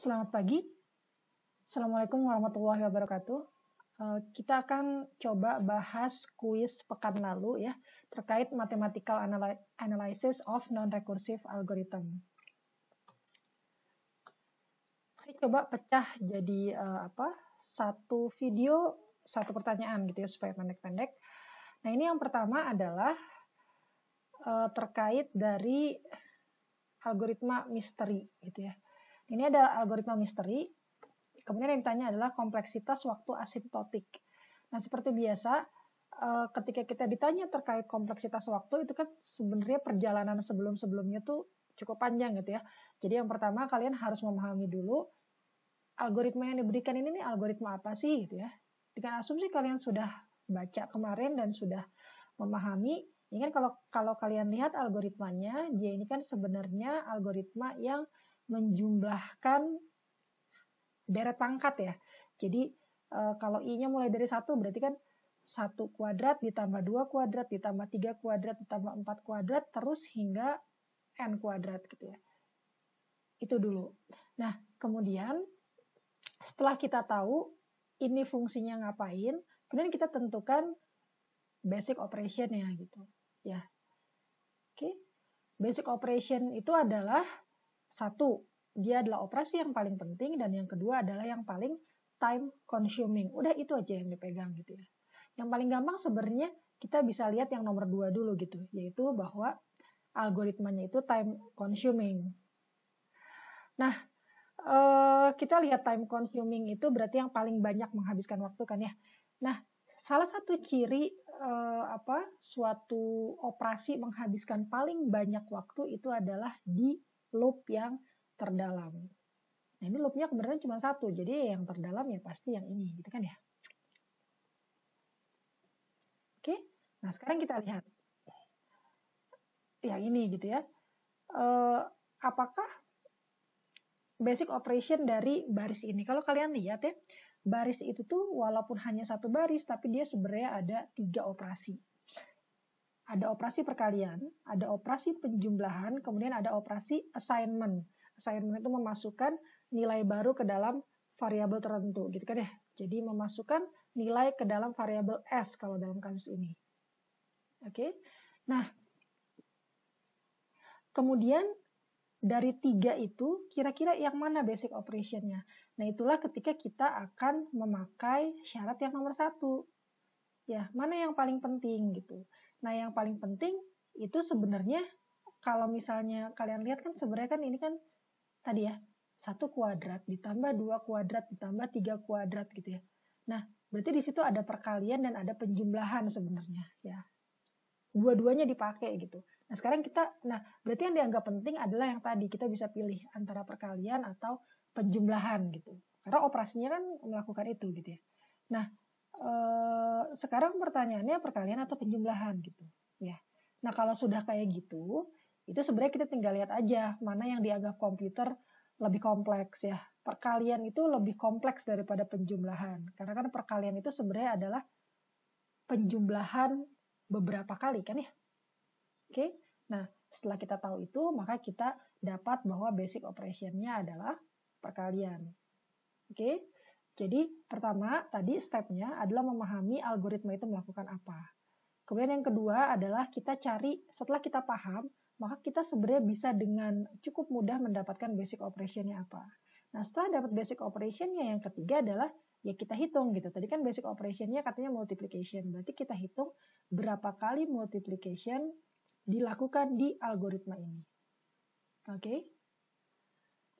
Selamat pagi. Assalamualaikum warahmatullahi wabarakatuh. Eh, kita akan coba bahas kuis pekan lalu ya terkait mathematical analysis of non-recursive algorithm. Kita coba pecah jadi eh, apa? Satu video, satu pertanyaan gitu ya supaya pendek-pendek. Nah ini yang pertama adalah eh, terkait dari algoritma misteri gitu ya ini ada algoritma misteri. Kemudian yang ditanya adalah kompleksitas waktu asimptotik. Nah, seperti biasa, eh, ketika kita ditanya terkait kompleksitas waktu, itu kan sebenarnya perjalanan sebelum-sebelumnya tuh cukup panjang gitu ya. Jadi yang pertama kalian harus memahami dulu algoritma yang diberikan ini nih algoritma apa sih gitu ya. Dengan asumsi kalian sudah baca kemarin dan sudah memahami, ini kan kalau kalau kalian lihat algoritmanya, dia ini kan sebenarnya algoritma yang menjumlahkan deret pangkat ya. Jadi eh, kalau I-nya mulai dari satu berarti kan satu kuadrat ditambah dua kuadrat ditambah tiga kuadrat ditambah empat kuadrat terus hingga n kuadrat gitu ya. Itu dulu. Nah, kemudian setelah kita tahu ini fungsinya ngapain, kemudian kita tentukan basic operation operationnya gitu ya. Oke. Basic operation itu adalah satu, dia adalah operasi yang paling penting dan yang kedua adalah yang paling time consuming. Udah itu aja yang dipegang gitu ya. Yang paling gampang sebenarnya kita bisa lihat yang nomor dua dulu gitu, yaitu bahwa algoritmanya itu time consuming. Nah, eh, kita lihat time consuming itu berarti yang paling banyak menghabiskan waktu kan ya. Nah, salah satu ciri eh, apa suatu operasi menghabiskan paling banyak waktu itu adalah di loop yang terdalam. Nah ini loopnya kebenaran cuma satu, jadi yang terdalam ya pasti yang ini, gitu kan ya. Oke, nah sekarang kita lihat yang ini gitu ya. E, apakah basic operation dari baris ini? Kalau kalian lihat ya, baris itu tuh walaupun hanya satu baris, tapi dia sebenarnya ada tiga operasi. Ada operasi perkalian, ada operasi penjumlahan, kemudian ada operasi assignment. Assignment itu memasukkan nilai baru ke dalam variabel tertentu, gitu kan ya. Jadi memasukkan nilai ke dalam variabel S kalau dalam kasus ini. Oke. Okay? Nah, kemudian dari tiga itu kira-kira yang mana basic operationnya? Nah itulah ketika kita akan memakai syarat yang nomor satu. Ya, mana yang paling penting gitu. Nah, yang paling penting itu sebenarnya kalau misalnya kalian lihat kan sebenarnya kan ini kan tadi ya, satu kuadrat ditambah dua kuadrat ditambah tiga kuadrat gitu ya. Nah, berarti di situ ada perkalian dan ada penjumlahan sebenarnya ya. Dua-duanya dipakai gitu. Nah, sekarang kita nah, berarti yang dianggap penting adalah yang tadi kita bisa pilih antara perkalian atau penjumlahan gitu. Karena operasinya kan melakukan itu gitu ya. Nah, Eh, sekarang pertanyaannya perkalian atau penjumlahan gitu ya. Nah kalau sudah kayak gitu itu sebenarnya kita tinggal lihat aja mana yang dianggap komputer lebih kompleks ya. Perkalian itu lebih kompleks daripada penjumlahan karena kan perkalian itu sebenarnya adalah penjumlahan beberapa kali kan ya. Oke, nah setelah kita tahu itu maka kita dapat bahwa basic operationnya adalah perkalian. Oke, jadi pertama tadi stepnya adalah memahami algoritma itu melakukan apa. Kemudian yang kedua adalah kita cari setelah kita paham, maka kita sebenarnya bisa dengan cukup mudah mendapatkan basic operationnya apa. Nah setelah dapat basic operationnya yang ketiga adalah ya kita hitung gitu. Tadi kan basic operationnya katanya multiplication, berarti kita hitung berapa kali multiplication dilakukan di algoritma ini. Oke. Okay?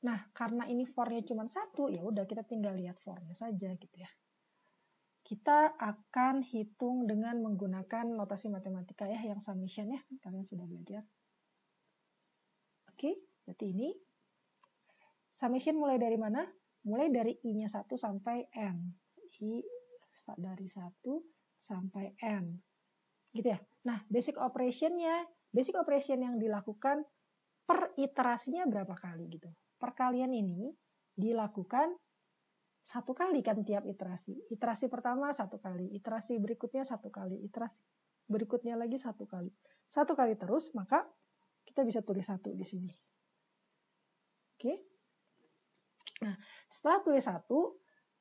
Nah, karena ini for cuma satu, ya udah kita tinggal lihat for saja gitu ya. Kita akan hitung dengan menggunakan notasi matematika ya, yang summation ya, kalian sudah belajar. Oke, berarti ini summation mulai dari mana? Mulai dari I-nya 1 sampai N. I dari 1 sampai N. Gitu ya. Nah, basic operation-nya, basic operation yang dilakukan per iterasinya berapa kali gitu perkalian ini dilakukan satu kali kan tiap iterasi. Iterasi pertama satu kali, iterasi berikutnya satu kali, iterasi berikutnya lagi satu kali. Satu kali terus, maka kita bisa tulis satu di sini. Oke. Nah, setelah tulis satu,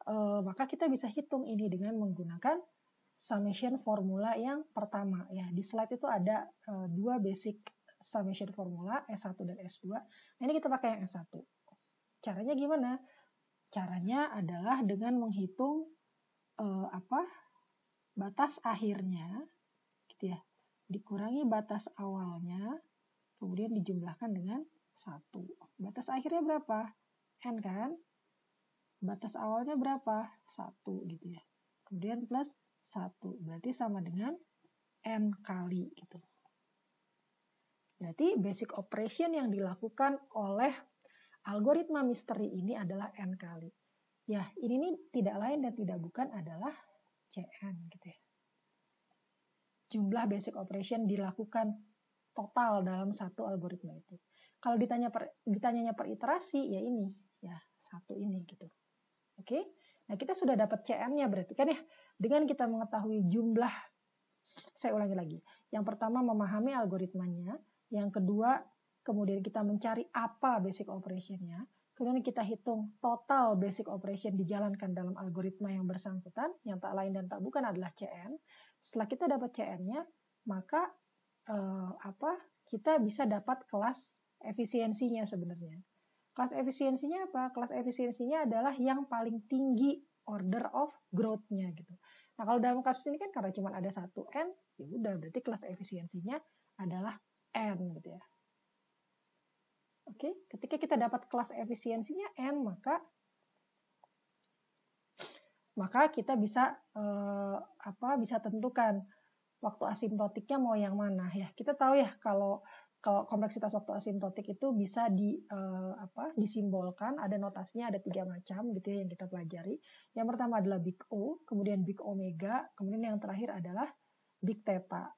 eh, maka kita bisa hitung ini dengan menggunakan summation formula yang pertama. ya Di slide itu ada eh, dua basic summation formula S1 dan S2. Nah, ini kita pakai yang S1. Caranya gimana? Caranya adalah dengan menghitung eh, apa batas akhirnya, gitu ya, dikurangi batas awalnya, kemudian dijumlahkan dengan satu. Batas akhirnya berapa? N kan? Batas awalnya berapa? Satu gitu ya. Kemudian plus satu berarti sama dengan N kali gitu. Berarti basic operation yang dilakukan oleh algoritma misteri ini adalah N kali. Ya, ini nih tidak lain dan tidak bukan adalah CN gitu ya. Jumlah basic operation dilakukan total dalam satu algoritma itu. Kalau ditanya per, ditanyanya per iterasi ya ini ya satu ini gitu. Oke. Nah, kita sudah dapat CN-nya berarti kan ya dengan kita mengetahui jumlah saya ulangi lagi. Yang pertama memahami algoritmanya, yang kedua, kemudian kita mencari apa basic operationnya. Kemudian kita hitung total basic operation dijalankan dalam algoritma yang bersangkutan, yang tak lain dan tak bukan adalah CN. Setelah kita dapat CN-nya, maka eh, apa kita bisa dapat kelas efisiensinya sebenarnya. Kelas efisiensinya apa? Kelas efisiensinya adalah yang paling tinggi order of growth-nya gitu. Nah kalau dalam kasus ini kan karena cuma ada satu n, ya udah berarti kelas efisiensinya adalah N gitu ya. Oke, ketika kita dapat kelas efisiensinya N, maka maka kita bisa eh, apa bisa tentukan waktu asimptotiknya mau yang mana ya. Kita tahu ya kalau kalau kompleksitas waktu asimptotik itu bisa di eh, apa disimbolkan ada notasinya ada tiga macam gitu ya yang kita pelajari. Yang pertama adalah big O, kemudian big omega, kemudian yang terakhir adalah big theta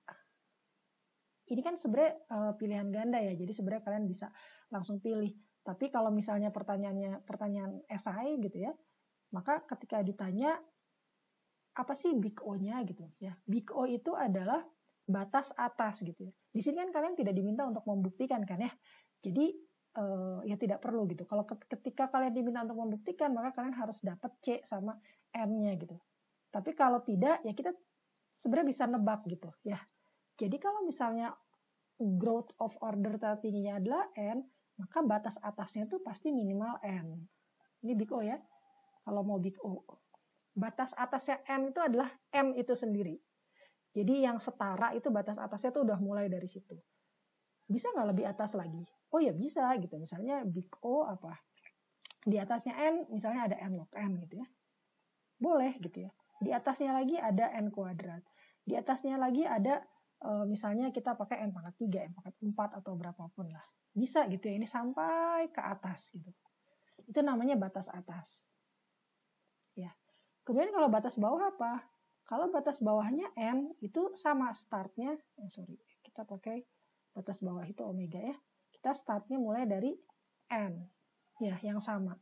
ini kan sebenarnya uh, pilihan ganda ya. Jadi sebenarnya kalian bisa langsung pilih. Tapi kalau misalnya pertanyaannya pertanyaan SI gitu ya, maka ketika ditanya apa sih big O-nya gitu ya. Big O itu adalah batas atas gitu ya. Di sini kan kalian tidak diminta untuk membuktikan kan ya. Jadi uh, ya tidak perlu gitu. Kalau ketika kalian diminta untuk membuktikan, maka kalian harus dapat C sama M-nya gitu. Tapi kalau tidak, ya kita sebenarnya bisa nebak gitu ya. Jadi kalau misalnya growth of order tertingginya adalah N, maka batas atasnya itu pasti minimal N. Ini big O ya, kalau mau big O. Batas atasnya N itu adalah M itu sendiri. Jadi yang setara itu batas atasnya tuh udah mulai dari situ. Bisa nggak lebih atas lagi? Oh ya bisa gitu. Misalnya big O apa? Di atasnya N, misalnya ada N log N gitu ya. Boleh gitu ya. Di atasnya lagi ada N kuadrat. Di atasnya lagi ada Eh, misalnya kita pakai n pangkat 3, n pangkat 4 atau berapapun lah. Bisa gitu ya, ini sampai ke atas gitu. Itu namanya batas atas. Ya. Kemudian kalau batas bawah apa? Kalau batas bawahnya n itu sama startnya, eh, sorry, kita pakai batas bawah itu omega ya. Kita startnya mulai dari n. ya yang sama.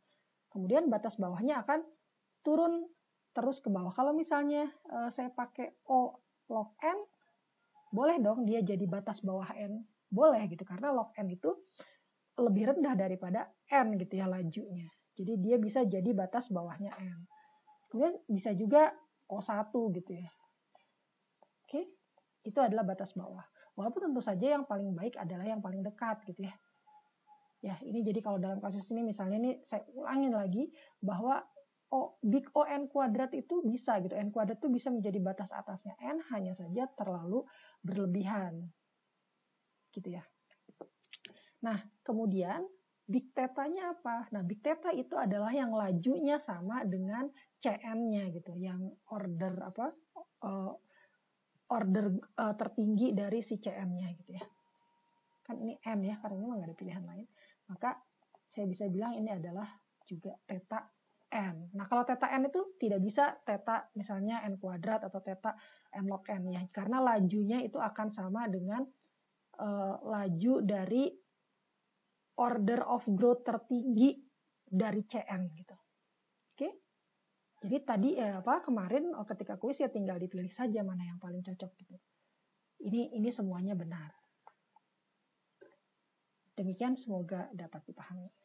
Kemudian batas bawahnya akan turun terus ke bawah. Kalau misalnya eh, saya pakai O log N, boleh dong dia jadi batas bawah n boleh gitu karena log n itu lebih rendah daripada n gitu ya lajunya jadi dia bisa jadi batas bawahnya n kemudian bisa juga o1 gitu ya oke itu adalah batas bawah walaupun tentu saja yang paling baik adalah yang paling dekat gitu ya ya ini jadi kalau dalam kasus ini misalnya ini saya ulangin lagi bahwa O, big O n kuadrat itu bisa gitu. N kuadrat itu bisa menjadi batas atasnya N hanya saja terlalu berlebihan. Gitu ya. Nah, kemudian big tetanya apa? Nah, big teta itu adalah yang lajunya sama dengan CN-nya gitu, yang order apa? order e, tertinggi dari si CN-nya gitu ya. Kan ini N ya, karena memang nggak ada pilihan lain. Maka saya bisa bilang ini adalah juga teta n. Nah, kalau teta n itu tidak bisa teta misalnya n kuadrat atau teta n log n ya, karena lajunya itu akan sama dengan uh, laju dari order of growth tertinggi dari CN gitu. Oke. Jadi tadi eh, apa kemarin oh, ketika kuis ya tinggal dipilih saja mana yang paling cocok gitu. Ini ini semuanya benar. Demikian semoga dapat dipahami.